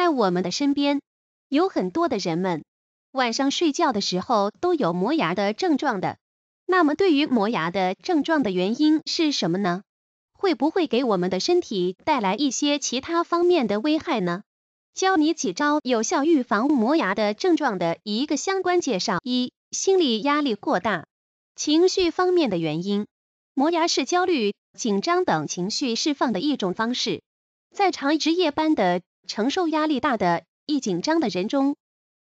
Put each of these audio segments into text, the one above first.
在我们的身边，有很多的人们晚上睡觉的时候都有磨牙的症状的。那么，对于磨牙的症状的原因是什么呢？会不会给我们的身体带来一些其他方面的危害呢？教你几招有效预防磨牙的症状的一个相关介绍。一、心理压力过大，情绪方面的原因，磨牙是焦虑、紧张等情绪释放的一种方式。在长值夜班的。承受压力大的、易紧张的人中，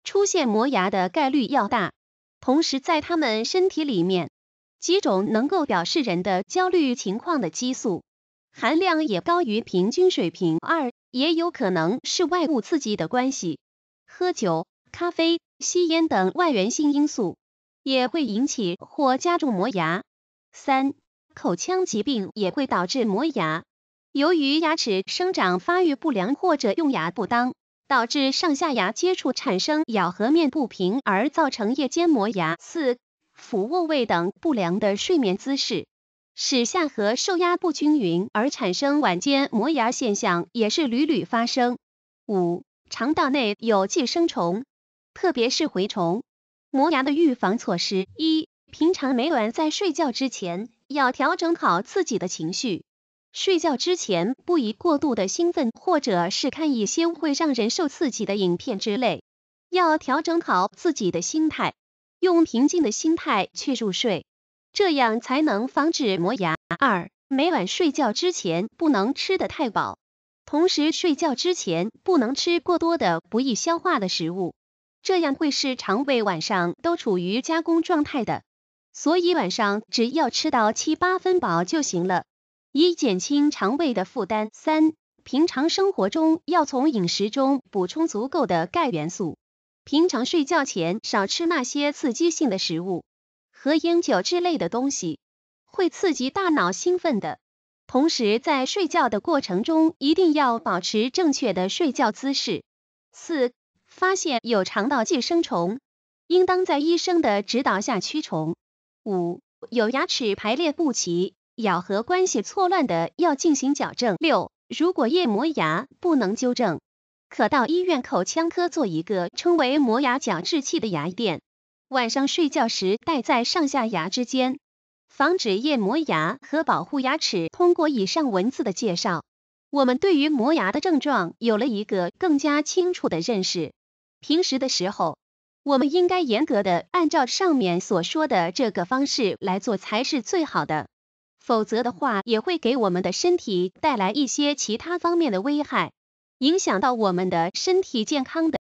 出现磨牙的概率要大。同时，在他们身体里面，几种能够表示人的焦虑情况的激素含量也高于平均水平。二，也有可能是外物刺激的关系，喝酒、咖啡、吸烟等外源性因素也会引起或加重磨牙。三，口腔疾病也会导致磨牙。由于牙齿生长发育不良或者用牙不当，导致上下牙接触产生咬合面不平，而造成夜间磨牙。四、俯卧位等不良的睡眠姿势，使下颌受压不均匀而产生晚间磨牙现象，也是屡屡发生。五、肠道内有寄生虫，特别是蛔虫。磨牙的预防措施：一、平常每晚在睡觉之前，要调整好自己的情绪。睡觉之前不宜过度的兴奋，或者是看一些会让人受刺激的影片之类，要调整好自己的心态，用平静的心态去入睡，这样才能防止磨牙。二、每晚睡觉之前不能吃的太饱，同时睡觉之前不能吃过多的不易消化的食物，这样会使肠胃晚上都处于加工状态的，所以晚上只要吃到七八分饱就行了。以减轻肠胃的负担。三、平常生活中要从饮食中补充足够的钙元素。平常睡觉前少吃那些刺激性的食物和烟酒之类的东西，会刺激大脑兴奋的。同时，在睡觉的过程中一定要保持正确的睡觉姿势。四、发现有肠道寄生虫，应当在医生的指导下驱虫。五、有牙齿排列不齐。咬合关系错乱的要进行矫正。六，如果夜磨牙不能纠正，可到医院口腔科做一个称为磨牙矫治器的牙垫，晚上睡觉时戴在上下牙之间，防止夜磨牙和保护牙齿。通过以上文字的介绍，我们对于磨牙的症状有了一个更加清楚的认识。平时的时候，我们应该严格的按照上面所说的这个方式来做才是最好的。否则的话，也会给我们的身体带来一些其他方面的危害，影响到我们的身体健康。的。